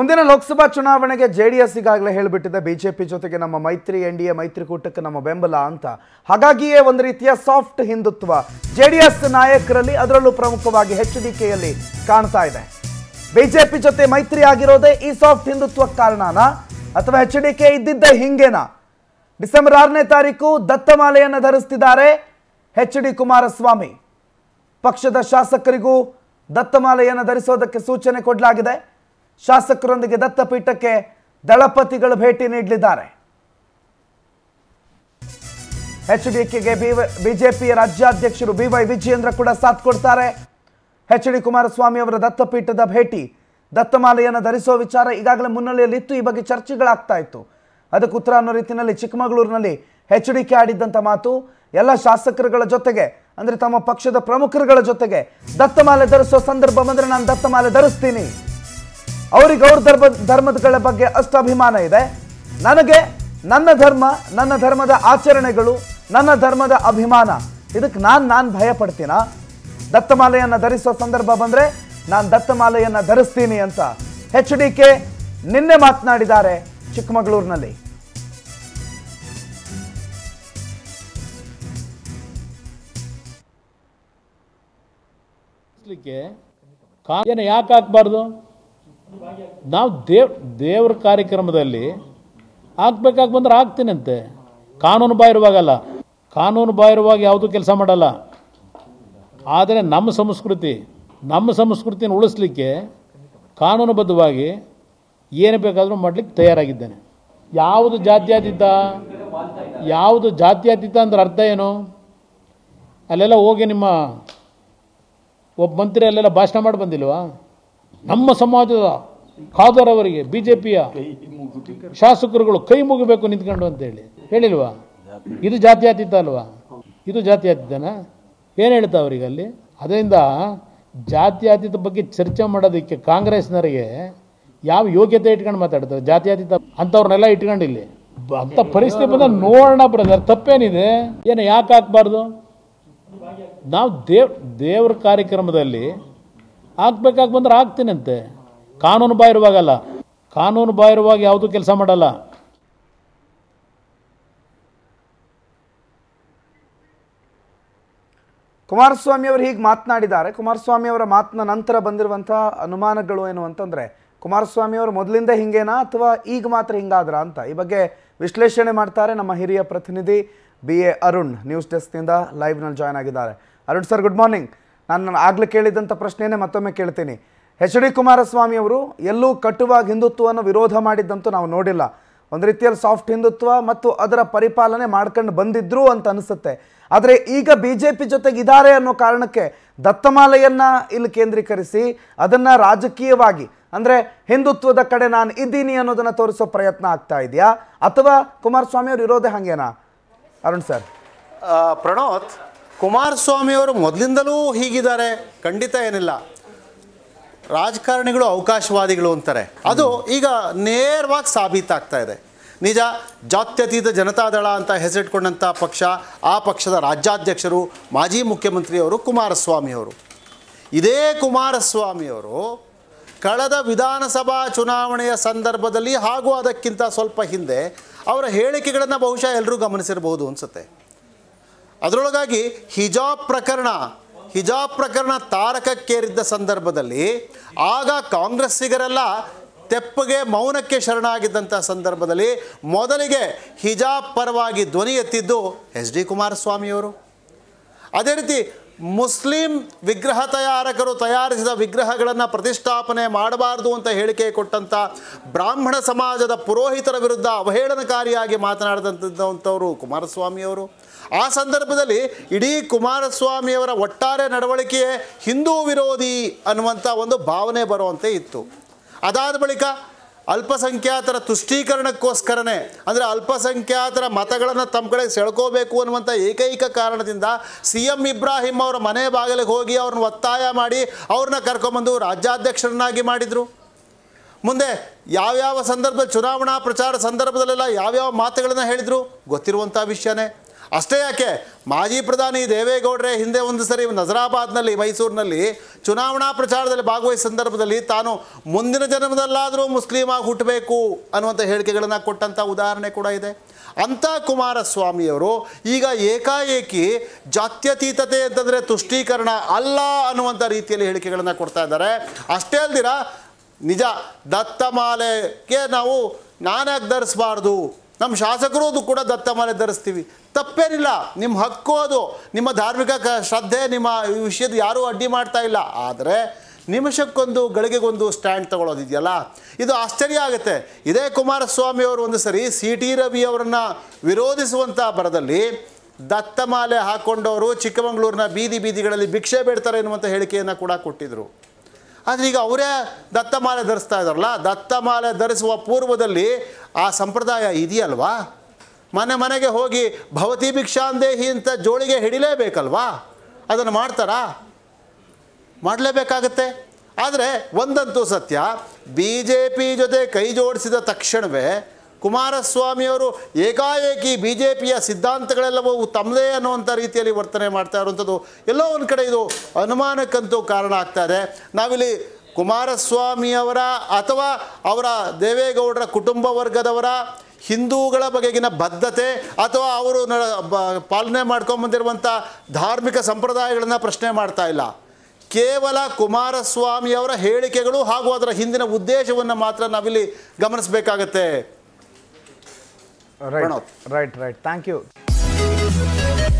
ಮುಂದಿನ ಲೋಕಸಭಾ ಚುನಾವಣೆಗೆ J D S ಈಗಾಗಲೇ ಹೇಳಿಬಿಟ್ಟಿದೆ ಬಿಜೆಪಿ ಜೊತೆಗೆ ನಮ್ಮ ಮೈತ್ರಿ ಎನ್ ಡಿ ಎ ಮೈತ್ರಿಕೂಟಕ್ಕೆ ನಮ್ಮ ಬೆಂಬಲ ಅಂತ ಹಾಗಾಗಿಯೇ ಒಂದು ರೀತಿಯ soft Hindutva J D S ನಾಯಕರಲ್ಲಿ ಅದರಲ್ಲೂ ಪ್ರಮುಖವಾಗಿ ಹೆಚ್ ಡಿ ಕೆಯಲ್ಲಿ ಕಾಣ್ತಾ ಇದೆ ಬಿಜೆಪಿ ಜೊತೆ ಮೈತ್ರಿ ಆಗಿರೋದೇ ಈ ಸಾಫ್ಟ್ ಹಿಂದುತ್ವ ಕಾರಣನಾ ಅಥವಾ ಎಚ್ ಡಿ ಕೆ ಇದ್ದಿದ್ದೇ ಹಿಂಗೇನಾ ಡಿಸೆಂಬರ್ ಆರನೇ ತಾರೀಕು ದತ್ತಮಾಲೆಯನ್ನು ಧರಿಸ್ತಿದ್ದಾರೆ ಎಚ್ ಡಿ ಕುಮಾರಸ್ವಾಮಿ ಪಕ್ಷದ ಶಾಸಕರಿಗೂ ದತ್ತಮಾಲೆಯನ್ನು ಧರಿಸೋದಕ್ಕೆ ಸೂಚನೆ ಕೊಡಲಾಗಿದೆ ಶಾಸಕರೊಂದಿಗೆ ದತ್ತಪೀಠಕ್ಕೆ ದಳಪತಿಗಳು ಭೇಟಿ ನೀಡಲಿದ್ದಾರೆ ಎಚ್ ಡಿಕೆಗೆ ಬಿಜೆಪಿ ರಾಜ್ಯಾಧ್ಯಕ್ಷರು ಬಿ ವೈ ವಿಜಯೇಂದ್ರ ಕೂಡ ಸಾಥ್ ಕೊಡ್ತಾರೆ ಎಚ್ ಡಿ ಕುಮಾರಸ್ವಾಮಿ ಅವರ ದತ್ತಪೀಠದ ಭೇಟಿ ದತ್ತಮಾಲೆಯನ್ನು ಧರಿಸುವ ವಿಚಾರ ಈಗಾಗಲೇ ಮುನ್ನೆಲೆಯಲ್ಲಿತ್ತು ಈ ಬಗ್ಗೆ ಚರ್ಚೆಗಳಾಗ್ತಾ ಇತ್ತು ಅದಕ್ಕೆ ಉತ್ತರ ಅನ್ನೋ ರೀತಿಯಲ್ಲಿ ಚಿಕ್ಕಮಗಳೂರಿನಲ್ಲಿ ಎಚ್ ಡಿ ಕೆ ಆಡಿದ್ದಂಥ ಮಾತು ಎಲ್ಲ ಶಾಸಕರುಗಳ ಜೊತೆಗೆ ಅಂದರೆ ತಮ್ಮ ಪಕ್ಷದ ಪ್ರಮುಖರುಗಳ ಜೊತೆಗೆ ದತ್ತಮಾಲೆ ಧರಿಸುವ ಸಂದರ್ಭ ಬಂದರೆ ನಾನು ದತ್ತಮಾಲೆ ಧರಿಸ್ತೀನಿ ಅವರಿಗೆ ಅವ್ರ ಧರ್ಮ ಧರ್ಮಗಳ ಬಗ್ಗೆ ಅಷ್ಟು ಅಭಿಮಾನ ಇದೆ ನನಗೆ ನನ್ನ ಧರ್ಮ ನನ್ನ ಧರ್ಮದ ಆಚರಣೆಗಳು ನನ್ನ ಧರ್ಮದ ಅಭಿಮಾನ ಇದಕ್ಕೆ ನಾನು ನಾನು ಭಯ ಪಡ್ತೀನ ದತ್ತಮಾಲೆಯನ್ನು ಧರಿಸೋ ಸಂದರ್ಭ ಬಂದರೆ ನಾನು ದತ್ತಮಾಲೆಯನ್ನು ಧರಿಸ್ತೀನಿ ಅಂತ ಹೆಚ್ ಡಿ ಕೆ ನಿನ್ನೆ ಮಾತನಾಡಿದ್ದಾರೆ ಚಿಕ್ಕಮಗಳೂರಿನಲ್ಲಿ ಯಾಕೆ ಹಾಕ್ಬಾರ್ದು ನಾವು ದೇವ್ ದೇವ್ರ ಕಾರ್ಯಕ್ರಮದಲ್ಲಿ ಹಾಕ್ಬೇಕಾಗಿ ಬಂದ್ರೆ ಹಾಕ್ತೀನಂತೆ ಕಾನೂನು ಬಾಹಿರವಾಗಲ್ಲ ಕಾನೂನು ಬಾಹಿರವಾಗಿ ಯಾವುದೂ ಕೆಲಸ ಮಾಡಲ್ಲ ಆದರೆ ನಮ್ಮ ಸಂಸ್ಕೃತಿ ನಮ್ಮ ಸಂಸ್ಕೃತಿನ ಉಳಿಸ್ಲಿಕ್ಕೆ ಕಾನೂನುಬದ್ಧವಾಗಿ ಏನು ಬೇಕಾದರೂ ಮಾಡಲಿಕ್ಕೆ ತಯಾರಾಗಿದ್ದೇನೆ ಯಾವುದು ಜಾತ್ಯಾತೀತ ಯಾವುದು ಜಾತ್ಯಾತೀತ ಅಂದ್ರೆ ಅರ್ಥ ಏನು ಅಲ್ಲೆಲ್ಲ ಹೋಗಿ ನಿಮ್ಮ ಒಬ್ಬ ಮಂತ್ರಿ ಅಲ್ಲೆಲ್ಲ ಭಾಷಣ ಮಾಡಿ ಬಂದಿಲ್ವಾ ನಮ್ಮ ಸಮಾಜದ ಖಾದರ್ ಅವರಿಗೆ ಬಿ ಜೆ ಪಿಯ ಶಾಸಕರುಗಳು ಕೈ ಮುಗಿಬೇಕು ನಿಂತ್ಕೊಂಡು ಹೇಳಿ ಹೇಳಿಲ್ವಾ ಇದು ಜಾತ್ಯಾತೀತ ಅಲ್ವಾ ಇದು ಜಾತ್ಯಾತೀತನಾ ಏನು ಹೇಳ್ತಾ ಅವರಿಗೆ ಅಲ್ಲಿ ಅದರಿಂದ ಜಾತ್ಯಾತೀತ ಬಗ್ಗೆ ಚರ್ಚೆ ಮಾಡೋದಕ್ಕೆ ಕಾಂಗ್ರೆಸ್ನವರಿಗೆ ಯಾವ ಯೋಗ್ಯತೆ ಇಟ್ಕೊಂಡು ಮಾತಾಡ್ತಾರೆ ಜಾತ್ಯಾತೀತ ಅಂಥವ್ರನ್ನೆಲ್ಲ ಇಟ್ಕೊಂಡು ಇಲ್ಲಿ ಅಂಥ ಪರಿಸ್ಥಿತಿ ಬಂದ ನೋಡೋಣ ಬ್ರದರ್ ತಪ್ಪೇನಿದೆ ಏನು ಯಾಕೆ ಹಾಕ್ಬಾರ್ದು ನಾವು ದೇವ್ ದೇವ್ರ ಕಾರ್ಯಕ್ರಮದಲ್ಲಿ ಆಗ್ಬೇಕಾಗಿ ಬಂದ್ರೆ ಹಾಕ್ತೀನಂತೆ ಕಾನೂನು ಬಾಹಿರವಾಗಲ್ಲ ಕಾನೂನು ಬಾಹಿರವಾಗಿ ಯಾವುದೂ ಕೆಲಸ ಮಾಡಲ್ಲ ಕುಮಾರಸ್ವಾಮಿ ಅವರು ಹೀಗೆ ಮಾತನಾಡಿದ್ದಾರೆ ಕುಮಾರಸ್ವಾಮಿ ಅವರ ಮಾತಿನ ನಂತರ ಬಂದಿರುವಂಥ ಅನುಮಾನಗಳು ಏನು ಅಂತಂದರೆ ಕುಮಾರಸ್ವಾಮಿ ಅವರು ಮೊದಲಿಂದ ಹಿಂಗೇನಾ ಅಥವಾ ಈಗ ಮಾತ್ರ ಹಿಂಗಾದ್ರ ಅಂತ ಈ ಬಗ್ಗೆ ವಿಶ್ಲೇಷಣೆ ಮಾಡ್ತಾರೆ ನಮ್ಮ ಹಿರಿಯ ಪ್ರತಿನಿಧಿ B A Arun news live ಲೈವ್ನಲ್ಲಿ ಜಾಯ್ನ್ ಆಗಿದ್ದಾರೆ ಅರುಣ್ ಸರ್ ಗುಡ್ ಮಾರ್ನಿಂಗ್ ನಾನು ಆಗಲೇ ಕೇಳಿದಂಥ ಪ್ರಶ್ನೆಯೇ ಮತ್ತೊಮ್ಮೆ ಕೇಳ್ತೀನಿ ಎಚ್ ಡಿ ಕುಮಾರಸ್ವಾಮಿ ಅವರು ಎಲ್ಲೂ ಕಟುವಾಗಿ ಹಿಂದುತ್ವವನ್ನು ವಿರೋಧ ಮಾಡಿದ್ದಂತೂ ನಾವು ನೋಡಿಲ್ಲ ಒಂದು ರೀತಿಯಲ್ಲಿ ಸಾಫ್ಟ್ ಹಿಂದುತ್ವ ಮತ್ತು ಅದರ ಪರಿಪಾಲನೆ ಮಾಡ್ಕೊಂಡು ಬಂದಿದ್ರು ಅಂತ ಅನಿಸುತ್ತೆ ಆದರೆ ಈಗ ಬಿ ಜೆ ಪಿ ಜೊತೆಗೆ ಇದ್ದಾರೆ ಅನ್ನೋ ಕಾರಣಕ್ಕೆ ದತ್ತಮಾಲೆಯನ್ನು ಇಲ್ಲಿ ಕೇಂದ್ರೀಕರಿಸಿ ಅದನ್ನು ರಾಜಕೀಯವಾಗಿ ಅಂದರೆ ಹಿಂದುತ್ವದ ಕಡೆ ನಾನು ಇದ್ದೀನಿ ಅನ್ನೋದನ್ನು ತೋರಿಸೋ ಪ್ರಯತ್ನ ಆಗ್ತಾ ಇದೆಯಾ ಅಥವಾ ಕುಮಾರಸ್ವಾಮಿ ಅವರು ಇರೋದೇ ಹಾಗೇನಾ ಅರುಣ್ ಸರ್ ಪ್ರಣೋತ್ ಕುಮಾರಸ್ವಾಮಿಯವರು ಮೊದಲಿಂದಲೂ ಹೀಗಿದ್ದಾರೆ ಖಂಡಿತ ಏನಿಲ್ಲ ರಾಜಕಾರಣಿಗಳು ಅವಕಾಶವಾದಿಗಳು ಅಂತಾರೆ ಅದು ಈಗ ನೇರವಾಗಿ ಸಾಬೀತಾಗ್ತಾ ಇದೆ ನಿಜ ಜಾತ್ಯತೀತ ಜನತಾದಳ ಅಂತ ಹೆಸರಿಟ್ಕೊಂಡಂಥ ಪಕ್ಷ ಆ ಪಕ್ಷದ ರಾಜ್ಯಾಧ್ಯಕ್ಷರು ಮಾಜಿ ಮುಖ್ಯಮಂತ್ರಿಯವರು ಕುಮಾರಸ್ವಾಮಿಯವರು ಇದೇ ಕುಮಾರಸ್ವಾಮಿಯವರು ಕಳೆದ ವಿಧಾನಸಭಾ ಚುನಾವಣೆಯ ಸಂದರ್ಭದಲ್ಲಿ ಹಾಗೂ ಅದಕ್ಕಿಂತ ಸ್ವಲ್ಪ ಹಿಂದೆ ಅವರ ಹೇಳಿಕೆಗಳನ್ನು ಬಹುಶಃ ಎಲ್ಲರೂ ಗಮನಿಸಿರಬಹುದು ಅನಿಸುತ್ತೆ ಅದರೊಳಗಾಗಿ ಹಿಜಾಬ್ ಪ್ರಕರಣ ಹಿಜಾಬ್ ಪ್ರಕರಣ ತಾರಕಕ್ಕೇರಿದ್ದ ಸಂದರ್ಭದಲ್ಲಿ ಆಗ ಕಾಂಗ್ರೆಸ್ಸಿಗರೆಲ್ಲ ತೆಪ್ಪಗೆ ಮೌನಕ್ಕೆ ಶರಣಾಗಿದ್ದಂಥ ಸಂದರ್ಭದಲ್ಲಿ ಮೊದಲಿಗೆ ಹಿಜಾಬ್ ಪರವಾಗಿ ಧ್ವನಿ ಎತ್ತಿದ್ದು ಎಚ್ ಡಿ ಕುಮಾರಸ್ವಾಮಿಯವರು ಅದೇ ರೀತಿ ಮುಸ್ಲಿಂ ವಿಗ್ರಹ ತಯಾರಕರು ತಯಾರಿಸಿದ ವಿಗ್ರಹಗಳನ್ನು ಪ್ರತಿಷ್ಠಾಪನೆ ಮಾಡಬಾರ್ದು ಅಂತ ಹೇಳಿಕೆ ಕೊಟ್ಟಂಥ ಬ್ರಾಹ್ಮಣ ಸಮಾಜದ ಪುರೋಹಿತರ ವಿರುದ್ಧ ಅವಹೇಳನಕಾರಿಯಾಗಿ ಮಾತನಾಡಿದಂಥವರು ಕುಮಾರಸ್ವಾಮಿಯವರು ಆ ಸಂದರ್ಭದಲ್ಲಿ ಇಡೀ ಕುಮಾರಸ್ವಾಮಿಯವರ ಒಟ್ಟಾರೆ ನಡವಳಿಕೆಯೇ ಹಿಂದೂ ವಿರೋಧಿ ಅನ್ನುವಂಥ ಒಂದು ಭಾವನೆ ಬರುವಂತೆ ಇತ್ತು ಅದಾದ ಬಳಿಕ ಅಲ್ಪಸಂಖ್ಯಾತರ ತುಷ್ಟೀಕರಣಕ್ಕೋಸ್ಕರನೇ ಅಂದರೆ ಅಲ್ಪಸಂಖ್ಯಾತರ ಮತಗಳನ್ನು ತಮ್ಮ ಕಡೆ ಸೆಳ್ಕೋಬೇಕು ಅನ್ನುವಂಥ ಏಕೈಕ ಕಾರಣದಿಂದ ಸಿ ಎಂ ಇಬ್ರಾಹಿಂ ಅವರ ಮನೆ ಬಾಗಿಲಿಗೆ ಹೋಗಿ ಅವ್ರನ್ನ ಒತ್ತಾಯ ಮಾಡಿ ಅವ್ರನ್ನ ಕರ್ಕೊಂಬಂದು ರಾಜ್ಯಾಧ್ಯಕ್ಷರನ್ನಾಗಿ ಮಾಡಿದರು ಮುಂದೆ ಯಾವ್ಯಾವ ಸಂದರ್ಭದಲ್ಲಿ ಚುನಾವಣಾ ಪ್ರಚಾರ ಸಂದರ್ಭದಲ್ಲೆಲ್ಲ ಯಾವ್ಯಾವ ಮಾತುಗಳನ್ನು ಹೇಳಿದರು ಗೊತ್ತಿರುವಂಥ ವಿಷಯನೇ ಅಷ್ಟೇ ಯಾಕೆ ಮಾಜಿ ಪ್ರಧಾನಿ ದೇವೇಗೌಡರೇ ಹಿಂದೆ ಒಂದು ಸರಿ ನಜರಾಬಾದ್ನಲ್ಲಿ ಮೈಸೂರಿನಲ್ಲಿ ಚುನಾವಣಾ ಪ್ರಚಾರದಲ್ಲಿ ಭಾಗವಹಿಸಿದ ಸಂದರ್ಭದಲ್ಲಿ ತಾನು ಮುಂದಿನ ಜನ್ಮದಲ್ಲಾದರೂ ಮುಸ್ಲಿಮ್ ಆಗಿ ಹುಟ್ಟಬೇಕು ಅನ್ನುವಂಥ ಹೇಳಿಕೆಗಳನ್ನು ಕೊಟ್ಟಂಥ ಉದಾಹರಣೆ ಕೂಡ ಇದೆ ಅಂಥ ಕುಮಾರಸ್ವಾಮಿಯವರು ಈಗ ಏಕಾಏಕಿ ಜಾತ್ಯತೀತತೆ ಅಂತಂದರೆ ತುಷ್ಟೀಕರಣ ಅಲ್ಲ ಅನ್ನುವಂಥ ರೀತಿಯಲ್ಲಿ ಹೇಳಿಕೆಗಳನ್ನು ಕೊಡ್ತಾ ಇದ್ದಾರೆ ಅಷ್ಟೇ ಅಲ್ದಿರ ನಿಜ ದತ್ತಮಾಲೆಗೆ ನಾವು ನಾನಾಗಿ ಧರಿಸಬಾರ್ದು ನಮ್ಮ ಶಾಸಕರು ಅದು ಕೂಡ ದತ್ತಮಾಲೆ ಧರಿಸ್ತೀವಿ ತಪ್ಪೇನಿಲ್ಲ ನಿಮ್ಮ ಹಕ್ಕು ಅದು ನಿಮ್ಮ ಧಾರ್ಮಿಕ ಕ ಶ್ರದ್ಧೆ ನಿಮ್ಮ ವಿಷಯದ ಯಾರೂ ಅಡ್ಡಿ ಮಾಡ್ತಾ ಇಲ್ಲ ಆದರೆ ನಿಮಿಷಕ್ಕೊಂದು ಗಳಿಗೆಗೊಂದು ಸ್ಟ್ಯಾಂಡ್ ತಗೊಳ್ಳೋದಿದೆಯಲ್ಲ ಇದು ಆಶ್ಚರ್ಯ ಆಗುತ್ತೆ ಇದೇ ಕುಮಾರಸ್ವಾಮಿಯವರು ಒಂದು ಸರಿ ಸಿ ಟಿ ರವಿಯವರನ್ನು ವಿರೋಧಿಸುವಂಥ ಬರದಲ್ಲಿ ದತ್ತಮಾಲೆ ಹಾಕೊಂಡವರು ಚಿಕ್ಕಮಗಳೂರಿನ ಬೀದಿ ಬೀದಿಗಳಲ್ಲಿ ಭಿಕ್ಷೆ ಬೇಡ್ತಾರೆ ಎನ್ನುವಂಥ ಹೇಳಿಕೆಯನ್ನು ಕೂಡ ಕೊಟ್ಟಿದ್ದರು ಆದರೆ ಈಗ ಅವರೇ ದತ್ತಮಾಲೆ ಧರಿಸ್ತಾ ಇದ್ದಾರಲ್ಲ ದತ್ತಮಾಲೆ ಧರಿಸುವ ಪೂರ್ವದಲ್ಲಿ ಆ ಸಂಪ್ರದಾಯ ಇದೆಯಲ್ವಾ ಮನೆ ಮನೆಗೆ ಹೋಗಿ ಭವತಿ ಭಿಕ್ಷಾಂದೇಹಿ ಅಂತ ಜೋಳಿಗೆ ಹಿಡಿಲೇಬೇಕಲ್ವಾ ಅದನ್ನು ಮಾಡ್ತಾರಾ ಮಾಡಲೇಬೇಕಾಗತ್ತೆ ಆದರೆ ಒಂದಂತೂ ಸತ್ಯ ಬಿ ಜೆ ಪಿ ಜೊತೆ ಕೈ ಜೋಡಿಸಿದ ತಕ್ಷಣವೇ ಕುಮಾರಸ್ವಾಮಿಯವರು ಏಕಾಏಕಿ ಬಿ ಜೆ ಪಿಯ ಸಿದ್ಧಾಂತಗಳೆಲ್ಲವೂ ತಮ್ಮದೇ ಅನ್ನುವಂಥ ರೀತಿಯಲ್ಲಿ ವರ್ತನೆ ಮಾಡ್ತಾ ಇರುವಂಥದ್ದು ಎಲ್ಲೋ ಒಂದು ಕಡೆ ಇದು ಅನುಮಾನಕ್ಕಂತೂ ಕಾರಣ ಆಗ್ತಾ ಇದೆ ನಾವಿಲ್ಲಿ ಕುಮಾರಸ್ವಾಮಿಯವರ ಅಥವಾ ಅವರ ದೇವೇಗೌಡರ ಕುಟುಂಬ ವರ್ಗದವರ ಹಿಂದೂಗಳ ಬಗೆಗಿನ ಬದ್ಧತೆ ಅಥವಾ ಅವರು ಪಾಲನೆ ಮಾಡ್ಕೊಂಬಂದಿರುವಂಥ ಧಾರ್ಮಿಕ ಸಂಪ್ರದಾಯಗಳನ್ನು ಪ್ರಶ್ನೆ ಮಾಡ್ತಾ ಇಲ್ಲ ಕೇವಲ ಕುಮಾರಸ್ವಾಮಿಯವರ ಹೇಳಿಕೆಗಳು ಹಾಗೂ ಅದರ ಹಿಂದಿನ ಉದ್ದೇಶವನ್ನು ಮಾತ್ರ ನಾವಿಲ್ಲಿ ಗಮನಿಸಬೇಕಾಗತ್ತೆ right right right thank you